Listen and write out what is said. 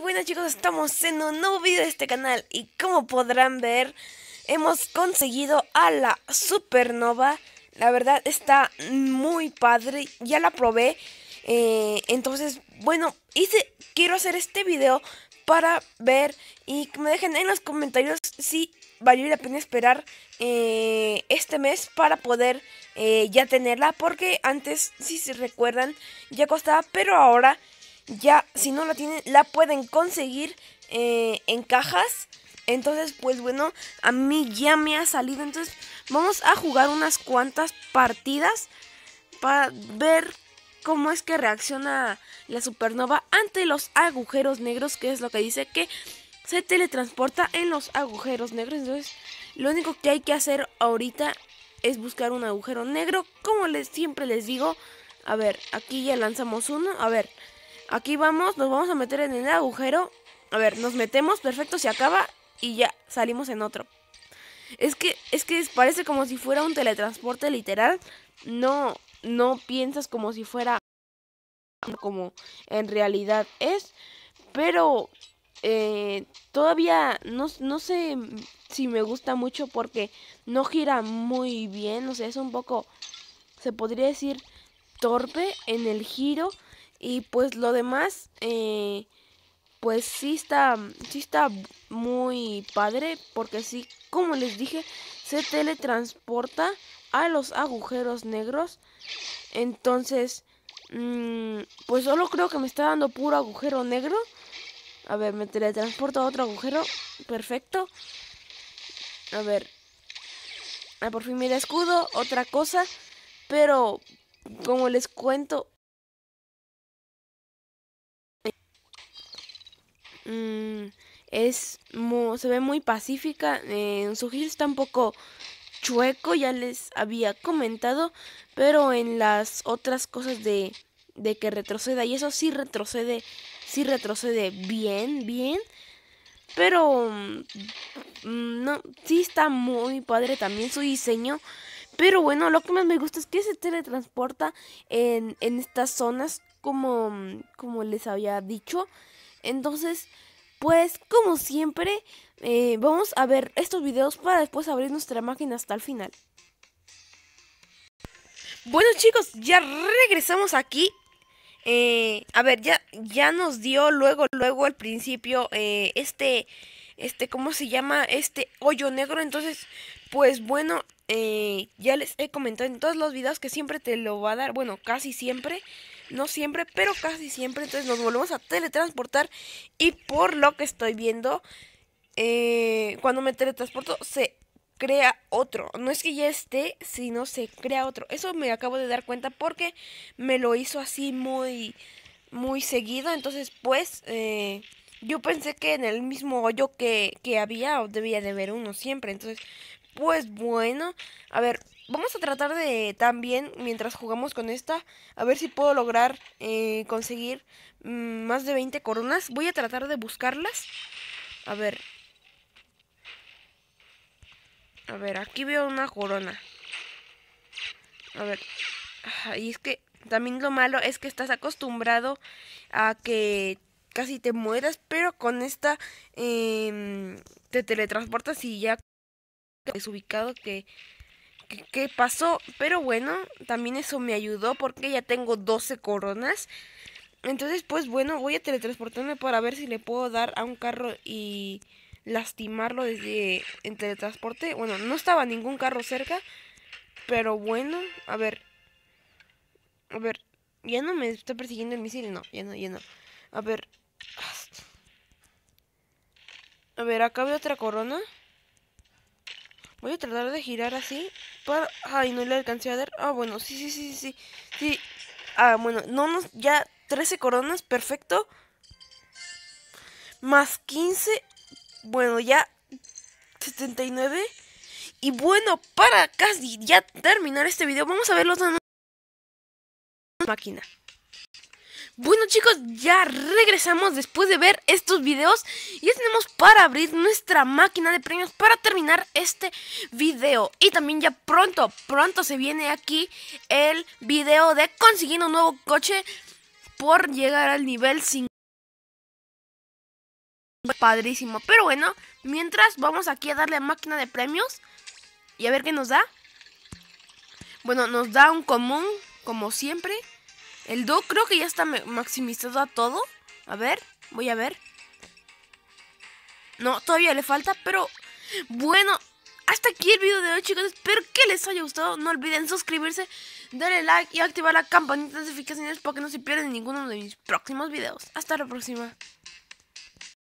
bueno chicos, estamos en un nuevo video de este canal y como podrán ver hemos conseguido a la supernova, la verdad está muy padre, ya la probé, eh, entonces bueno, hice, quiero hacer este video para ver y que me dejen en los comentarios si valió la pena esperar eh, este mes para poder eh, ya tenerla porque antes, si se recuerdan, ya costaba, pero ahora ya si no la tienen, la pueden conseguir eh, en cajas. Entonces, pues bueno, a mí ya me ha salido. Entonces, vamos a jugar unas cuantas partidas para ver cómo es que reacciona la supernova ante los agujeros negros, que es lo que dice que se teletransporta en los agujeros negros. Entonces, lo único que hay que hacer ahorita es buscar un agujero negro. Como les, siempre les digo, a ver, aquí ya lanzamos uno. A ver, Aquí vamos, nos vamos a meter en el agujero. A ver, nos metemos, perfecto, se acaba y ya salimos en otro. Es que, es que parece como si fuera un teletransporte literal. No, no piensas como si fuera como en realidad es. Pero eh, todavía no, no, sé si me gusta mucho porque no gira muy bien. O sea, es un poco, se podría decir, torpe en el giro. Y pues lo demás, eh, pues sí está, sí está muy padre, porque sí, como les dije, se teletransporta a los agujeros negros. Entonces, mm, pues solo creo que me está dando puro agujero negro. A ver, me teletransporto a otro agujero. Perfecto. A ver. Ah, por fin mira escudo, otra cosa. Pero, como les cuento, Mm, es se ve muy pacífica, eh, En su giro está un poco chueco, ya les había comentado, pero en las otras cosas de, de que retroceda, y eso sí retrocede, sí retrocede bien, bien, pero mm, no, sí está muy padre también su diseño. Pero bueno, lo que más me gusta es que se teletransporta en, en estas zonas como, como les había dicho. Entonces, pues como siempre, eh, vamos a ver estos videos para después abrir nuestra máquina hasta el final. Bueno chicos, ya regresamos aquí. Eh, a ver, ya, ya nos dio luego, luego al principio eh, este, este, ¿cómo se llama? Este hoyo negro. Entonces, pues bueno, eh, ya les he comentado en todos los videos que siempre te lo va a dar, bueno, casi siempre, no siempre, pero casi siempre, entonces nos volvemos a teletransportar y por lo que estoy viendo, eh, cuando me teletransporto se crea otro, no es que ya esté, sino se crea otro, eso me acabo de dar cuenta porque me lo hizo así muy, muy seguido, entonces pues... Eh, yo pensé que en el mismo hoyo que, que había debía de haber uno siempre. Entonces pues bueno, a ver, vamos a tratar de también, mientras jugamos con esta, a ver si puedo lograr eh, conseguir mm, más de 20 coronas. Voy a tratar de buscarlas. A ver. A ver, aquí veo una corona. A ver. Y es que también lo malo es que estás acostumbrado a que casi te mueras, pero con esta em, te teletransportas y ya desubicado que, que, pasó. Pero bueno, también eso me ayudó porque ya tengo 12 coronas. Entonces, pues bueno, voy a teletransportarme para ver si le puedo dar a un carro y lastimarlo desde en teletransporte. Bueno, no estaba ningún carro cerca. Pero bueno, a ver. A ver, ya no me está persiguiendo el misil. No, ya no, ya no. A ver. A ver, acá veo otra corona. Voy a tratar de girar así Ay, no le alcancé a dar. Ah, bueno, sí, sí, sí, sí, sí. Ah, bueno, no no. Ya 13 coronas, perfecto. Más 15. Bueno, ya 79. Y bueno, para casi ya terminar este video, vamos a ver los anuncios. Máquina. Bueno chicos, ya regresamos después de ver estos videos y ya tenemos para abrir nuestra máquina de premios para terminar este video. Y también ya pronto, pronto se viene aquí el video de consiguiendo un nuevo coche por llegar al nivel 5. Padrísimo, pero bueno, mientras vamos aquí a darle a máquina de premios y a ver qué nos da. Bueno, nos da un común, como siempre. El do creo que ya está maximizado a todo. A ver, voy a ver. No, todavía le falta, pero bueno, hasta aquí el video de hoy, chicos. Espero que les haya gustado. No olviden suscribirse, darle like y activar la campanita de notificaciones para que no se pierdan ninguno de mis próximos videos. Hasta la próxima.